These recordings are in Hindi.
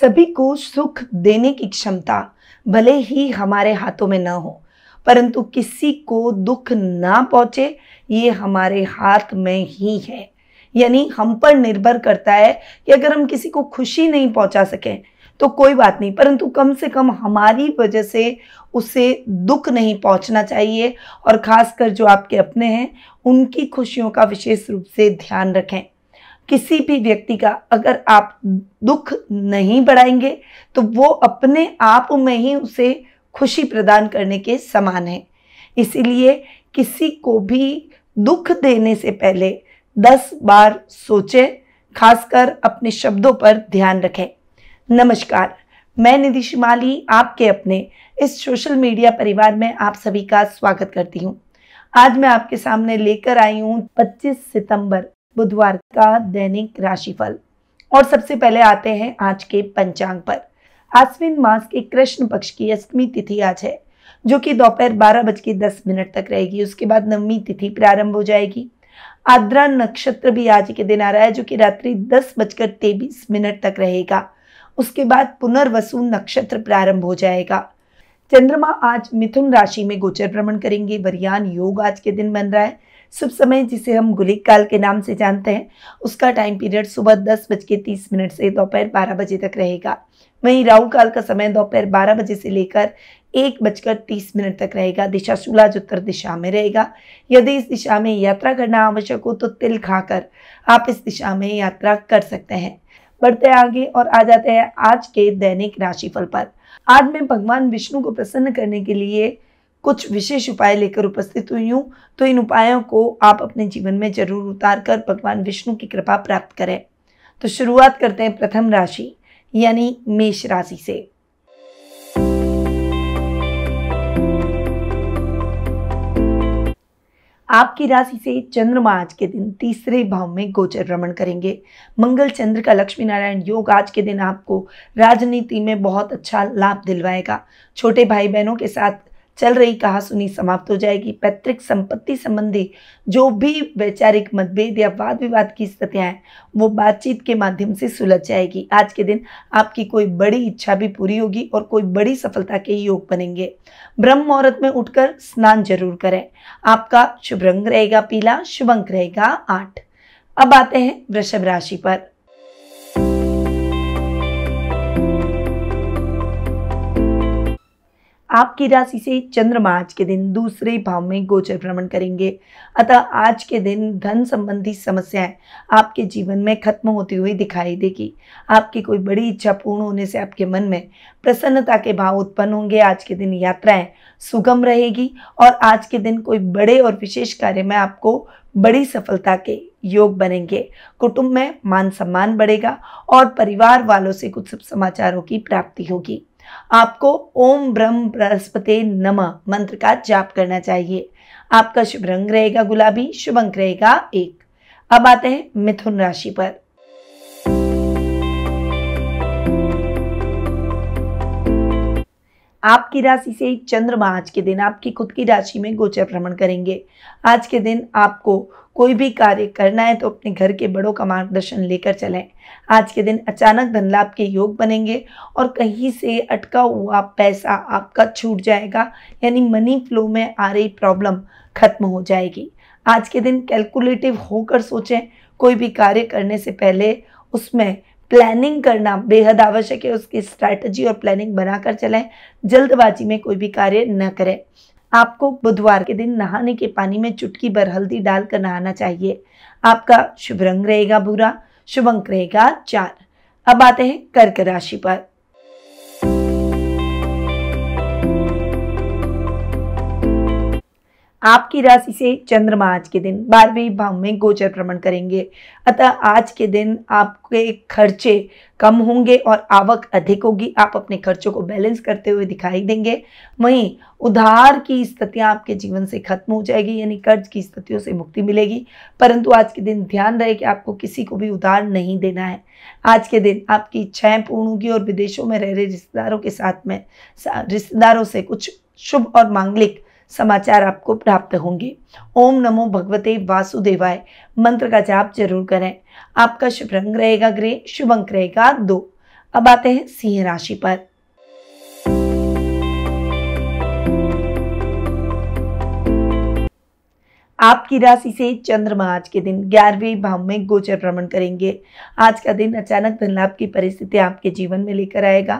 सभी को सुख देने की क्षमता भले ही हमारे हाथों में न हो परंतु किसी को दुख ना पहुँचे ये हमारे हाथ में ही है यानी हम पर निर्भर करता है कि अगर हम किसी को खुशी नहीं पहुंचा सकें तो कोई बात नहीं परंतु कम से कम हमारी वजह से उसे दुख नहीं पहुंचना चाहिए और ख़ासकर जो आपके अपने हैं उनकी खुशियों का विशेष रूप से ध्यान रखें किसी भी व्यक्ति का अगर आप दुख नहीं बढ़ाएंगे तो वो अपने आप में ही उसे खुशी प्रदान करने के समान है इसीलिए किसी को भी दुख देने से पहले दस बार सोचें खासकर अपने शब्दों पर ध्यान रखें नमस्कार मैं निधि शिमाली आपके अपने इस सोशल मीडिया परिवार में आप सभी का स्वागत करती हूँ आज मैं आपके सामने लेकर आई हूँ 25 सितंबर बुधवार का दैनिक राशिफल और सबसे पहले आते हैं आज के पंचांग पर आश्विन मास के कृष्ण पक्ष की अष्टमी तिथि आज है जो कि दोपहर बारह बज के दस मिनट तक रहेगी उसके बाद नवमी तिथि प्रारंभ हो जाएगी आद्रा नक्षत्र भी आज के दिन आ रहा है जो कि रात्रि दस बजकर तेईस मिनट तक रहेगा उसके बाद पुनर्वसु नक्षत्र प्रारंभ हो जाएगा चंद्रमा आज मिथुन राशि में गोचर भ्रमण करेंगे वरियान योग आज के दिन बन रहा है शुभ समय जिसे हम गुलिक काल के नाम से जानते हैं उसका टाइम पीरियड सुबह दस बज के तीस मिनट से दोपहर बारह बजे तक रहेगा वहीं राहु काल का समय दोपहर बारह बजे से लेकर एक बजकर तीस मिनट तक रहेगा दिशा सूलाज उत्तर दिशा में रहेगा यदि इस दिशा में यात्रा करना आवश्यक हो तो तिल खाकर आप इस दिशा में यात्रा कर सकते हैं बढ़ते आगे और आ जाते हैं आज के दैनिक राशिफल पर आज मैं भगवान विष्णु को प्रसन्न करने के लिए कुछ विशेष उपाय लेकर उपस्थित हुई हूँ तो इन उपायों को आप अपने जीवन में जरूर उतार कर भगवान विष्णु की कृपा प्राप्त करें तो शुरुआत करते हैं प्रथम राशि यानी मेष राशि से आपकी राशि से चंद्रमा आज के दिन तीसरे भाव में गोचर भ्रमण करेंगे मंगल चंद्र का लक्ष्मी नारायण योग आज के दिन आपको राजनीति में बहुत अच्छा लाभ दिलवाएगा छोटे भाई बहनों के साथ चल रही कहा सुनी समाप्त हो जाएगी पैतृक संपत्ति संबंधी जो भी वैचारिक मतभेद या वाद विवाद की स्थितियां हैं वो बातचीत के माध्यम से सुलझ जाएगी आज के दिन आपकी कोई बड़ी इच्छा भी पूरी होगी और कोई बड़ी सफलता के योग बनेंगे ब्रह्म मुहूर्त में उठकर स्नान जरूर करें आपका शुभ रंग रहेगा पीला शुभ अंक रहेगा आठ अब आते हैं वृषभ राशि पर आपकी राशि से चंद्रमा आज के दिन दूसरे भाव में गोचर भ्रमण करेंगे अतः आज के दिन धन संबंधी समस्याएं आपके जीवन में खत्म होती हुई दिखाई देगी आपकी कोई बड़ी इच्छा पूर्ण होने से आपके मन में प्रसन्नता के भाव उत्पन्न होंगे आज के दिन यात्राएं सुगम रहेगी और आज के दिन कोई बड़े और विशेष कार्य में आपको बड़ी सफलता के योग बनेंगे कुटुंब में मान सम्मान बढ़ेगा और परिवार वालों से कुछ शुभ समाचारों की प्राप्ति होगी आपको ओम ब्रह्म बृहस्पति नम मंत्र का जाप करना चाहिए आपका शुभ रंग रहेगा गुलाबी शुभ अंक रहेगा एक अब आते हैं मिथुन राशि पर आपकी राशि से चंद्रमा आज के दिन आपकी खुद की राशि में गोचर भ्रमण करेंगे आज के दिन आपको कोई भी कार्य करना है तो अपने घर के बड़ों का मार्गदर्शन लेकर चलें आज के दिन अचानक धन लाभ के योग बनेंगे और कहीं से अटका हुआ पैसा आपका छूट जाएगा यानी मनी फ्लो में आ रही प्रॉब्लम खत्म हो जाएगी आज के दिन कैलकुलेटिव होकर सोचें कोई भी कार्य करने से पहले उसमें प्लानिंग करना बेहद आवश्यक है उसकी स्ट्रैटेजी और प्लानिंग बनाकर चलें जल्दबाजी में कोई भी कार्य न करें आपको बुधवार के दिन नहाने के पानी में चुटकी भर हल्दी डालकर नहाना चाहिए आपका शुभ रंग रहेगा बुरा शुभ अंक रहेगा चार अब आते हैं कर्क राशि पर आपकी राशि से चंद्रमा आज के दिन बारहवीं भाव में गोचर भ्रमण करेंगे अतः आज के दिन आपके खर्चे कम होंगे और आवक अधिक होगी आप अपने खर्चों को बैलेंस करते हुए दिखाई देंगे वहीं उधार की स्थितियां आपके जीवन से खत्म हो जाएगी यानी कर्ज की स्थितियों से मुक्ति मिलेगी परंतु आज के दिन ध्यान रहे कि आपको किसी को भी उधार नहीं देना है आज के दिन आपकी इच्छाएं पूर्ण होगी और विदेशों में रह रहे रिश्तेदारों के साथ में रिश्तेदारों से कुछ शुभ और मांगलिक समाचार आपको प्राप्त होंगे ओम नमो भगवते वासुदेवाय मंत्र का जाप जरूर करें आपका शुभ रंग रहेगा ग्रह शुभ अंक रहेगा दो अब आते हैं सिंह राशि पर आपकी राशि से चंद्रमा आज के दिन ग्यारहवें भाव में गोचर भ्रमण करेंगे आज का दिन अचानक धन लाभ की परिस्थिति आपके जीवन में लेकर आएगा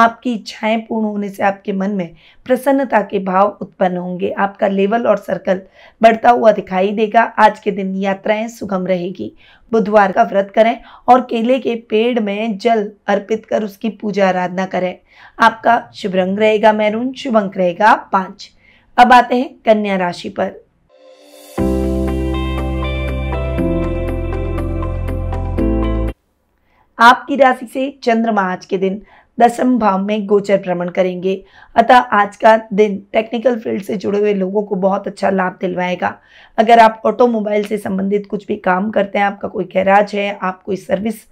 आपकी इच्छाएं पूर्ण होने से आपके मन में प्रसन्नता के भाव उत्पन्न होंगे आपका लेवल और सर्कल बढ़ता हुआ दिखाई देगा आज के दिन यात्राएं सुगम रहेगी बुधवार का व्रत करें और केले के पेड़ में जल अर्पित कर उसकी पूजा आराधना करें आपका शुभ रंग रहेगा मैरून शुभ अंक रहेगा पांच अब आते हैं कन्या राशि पर आपकी राशि से चंद्रमा आज के दिन दसम भाव में गोचर भ्रमण करेंगे अतः आज का दिन टेक्निकल फील्ड से जुड़े हुए लोगों को बहुत अच्छा लाभ दिलवाएगा अगर आप ऑटोमोबाइल से संबंधित कुछ भी काम करते हैं आपका कोई गैराज है आप कोई सर्विस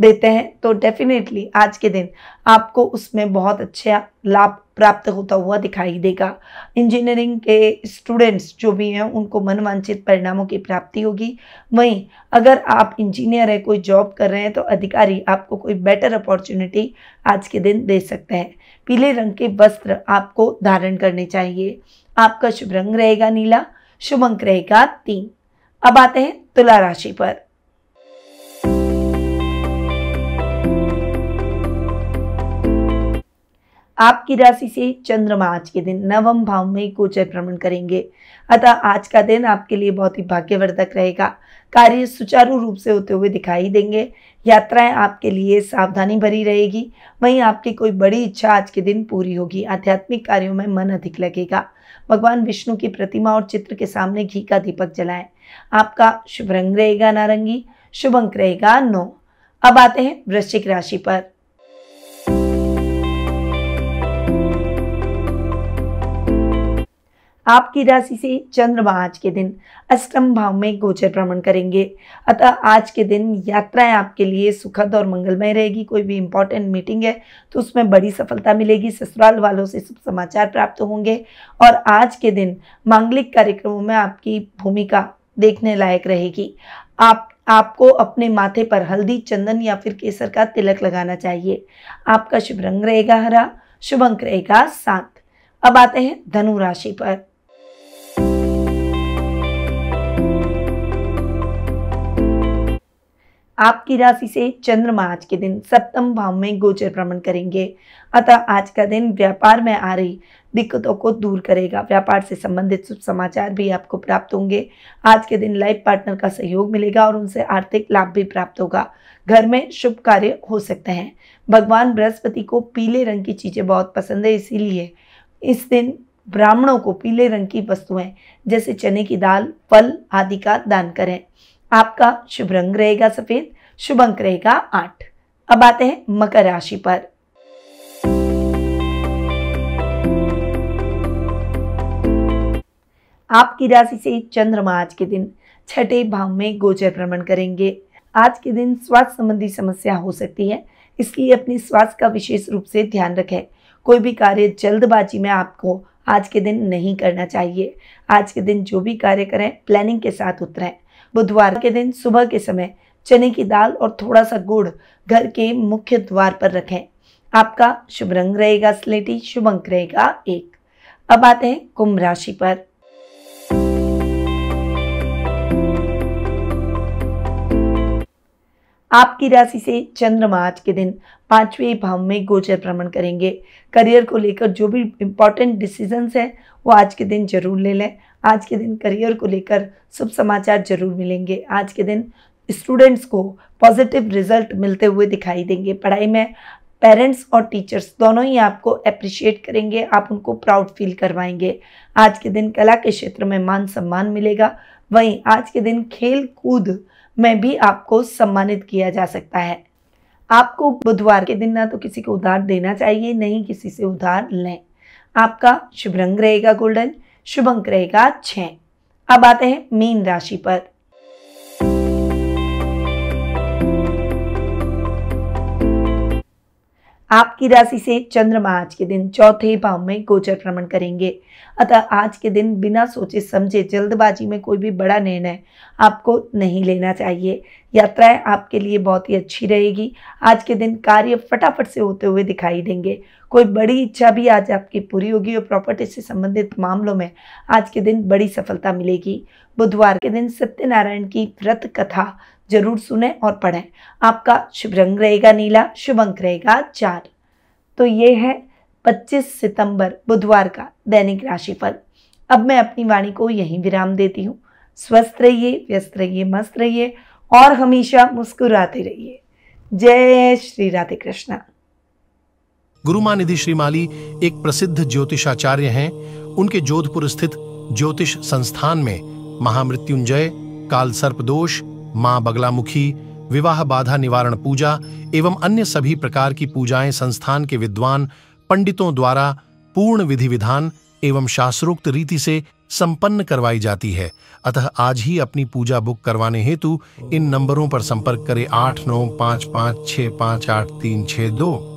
देते हैं तो डेफिनेटली आज के दिन आपको उसमें बहुत अच्छा लाभ प्राप्त होता हुआ दिखाई देगा इंजीनियरिंग के स्टूडेंट्स जो भी हैं उनको मनवांछित परिणामों की प्राप्ति होगी वहीं अगर आप इंजीनियर हैं कोई जॉब कर रहे हैं तो अधिकारी आपको कोई बेटर अपॉर्चुनिटी आज के दिन दे सकते हैं पीले रंग के वस्त्र आपको धारण करने चाहिए आपका शुभ रंग रहेगा नीला शुभ अंक रहेगा तीन अब आते हैं तुला राशि पर आपकी राशि से चंद्रमा आज के दिन नवम भाव में गोचर भ्रमण करेंगे अतः आज का दिन आपके लिए बहुत ही भाग्यवर्धक रहेगा कार्य सुचारू रूप से होते हुए दिखाई देंगे यात्राएं आपके लिए सावधानी भरी रहेगी वहीं आपकी कोई बड़ी इच्छा आज के दिन पूरी होगी आध्यात्मिक कार्यों में मन अधिक लगेगा भगवान विष्णु की प्रतिमा और चित्र के सामने घी का दीपक जलाएं आपका शुभ रंग रहेगा नारंगी शुभ अंक रहेगा नौ अब आते हैं वृश्चिक राशि पर आपकी राशि से चंद्रमा आज के दिन अष्टम भाव में गोचर भ्रमण करेंगे अतः आज के दिन यात्राएं आपके लिए सुखद और मंगलमय रहेगी कोई भी इंपॉर्टेंट मीटिंग है तो उसमें बड़ी सफलता मिलेगी ससुराल वालों से शुभ समाचार प्राप्त होंगे और आज के दिन मांगलिक कार्यक्रमों में आपकी भूमिका देखने लायक रहेगी आप आपको अपने माथे पर हल्दी चंदन या फिर केसर का तिलक लगाना चाहिए आपका शुभ रंग रहेगा हरा शुभ अंक रहेगा सात अब आते हैं धनु राशि पर आपकी राशि से चंद्रमा आज के दिन सप्तम भाव में गोचर भ्रमण करेंगे अतः आज का दिन व्यापार में आ रही दिक्कतों को दूर करेगा व्यापार से संबंधित शुभ समाचार भी आपको प्राप्त होंगे आज के दिन लाइफ पार्टनर का सहयोग मिलेगा और उनसे आर्थिक लाभ भी प्राप्त होगा घर में शुभ कार्य हो सकते हैं भगवान बृहस्पति को पीले रंग की चीज़ें बहुत पसंद है इसीलिए इस दिन ब्राह्मणों को पीले रंग की वस्तुएं जैसे चने की दाल फल आदि का दान करें आपका शुभ रंग रहेगा सफेद शुभ अंक रहेगा आठ अब आते हैं मकर राशि पर आपकी राशि से चंद्रमा आज के दिन छठे भाव में गोचर भ्रमण करेंगे आज के दिन स्वास्थ्य संबंधी समस्या हो सकती है इसलिए अपने स्वास्थ्य का विशेष रूप से ध्यान रखें कोई भी कार्य जल्दबाजी में आपको आज के दिन नहीं करना चाहिए आज के दिन जो भी कार्य करें प्लानिंग के साथ उतरें बुधवार के दिन सुबह के समय चने की दाल और थोड़ा सा गुड़ घर के मुख्य द्वार पर रखें आपका शुभ रंग रहेगा स्लेटी शुभ अंक रहेगा एक अब आते हैं कुंभ राशि पर आपकी राशि से चंद्रमा आज के दिन पांचवें भाव में गोचर भ्रमण करेंगे करियर को लेकर जो भी इम्पोर्टेंट डिसीजंस हैं वो आज के दिन जरूर ले लें आज के दिन करियर को लेकर शुभ समाचार जरूर मिलेंगे आज के दिन स्टूडेंट्स को पॉजिटिव रिजल्ट मिलते हुए दिखाई देंगे पढ़ाई में पेरेंट्स और टीचर्स दोनों ही आपको अप्रिशिएट करेंगे आप उनको प्राउड फील करवाएंगे आज के दिन कला के क्षेत्र में मान सम्मान मिलेगा वहीं आज के दिन खेल कूद में भी आपको सम्मानित किया जा सकता है आपको बुधवार के दिन ना तो किसी को उधार देना चाहिए नहीं किसी से उधार लें आपका शुभ रंग रहेगा गोल्डन शुभ अंक रहेगा छ अब आते हैं मीन राशि पर आपकी राशि से चंद्रमा आज के दिन चौथे भाव में गोचर भ्रमण करेंगे अतः आज के दिन बिना सोचे समझे जल्दबाजी में कोई भी बड़ा निर्णय आपको नहीं लेना चाहिए यात्राएं आपके लिए बहुत ही अच्छी रहेगी आज के दिन कार्य फटाफट से होते हुए दिखाई देंगे कोई बड़ी इच्छा भी आज आपकी पूरी होगी और प्रॉपर्टी से संबंधित मामलों में आज के दिन बड़ी सफलता मिलेगी बुधवार के दिन सत्यनारायण की व्रत कथा जरूर सुने और पढ़ें आपका शुभ रंग रहेगा नीला शुभ अंक रहेगा चार तो ये है 25 सितंबर बुधवार का दैनिक राशिफल अब मैं अपनी वाणी को यहीं विराम देती हूँ स्वस्थ रहिए व्यस्त रहिए मस्त रहिए और हमेशा मुस्कुराते रहिए जय श्री राधे कृष्णा गुरुमा निधि श्रीमाली एक प्रसिद्ध ज्योतिषाचार्य हैं उनके जोधपुर स्थित ज्योतिष संस्थान में महामृत्युंजय काल सर्प दोष मां बगलामुखी विवाह बाधा निवारण पूजा एवं अन्य सभी प्रकार की पूजाएं संस्थान के विद्वान पंडितों द्वारा पूर्ण विधि विधान एवं शास्त्रोक्त रीति से संपन्न करवाई जाती है अतः आज ही अपनी पूजा बुक करवाने हेतु इन नंबरों पर संपर्क करें आठ नौ पाँच पाँच छः पाँच आठ तीन छः दो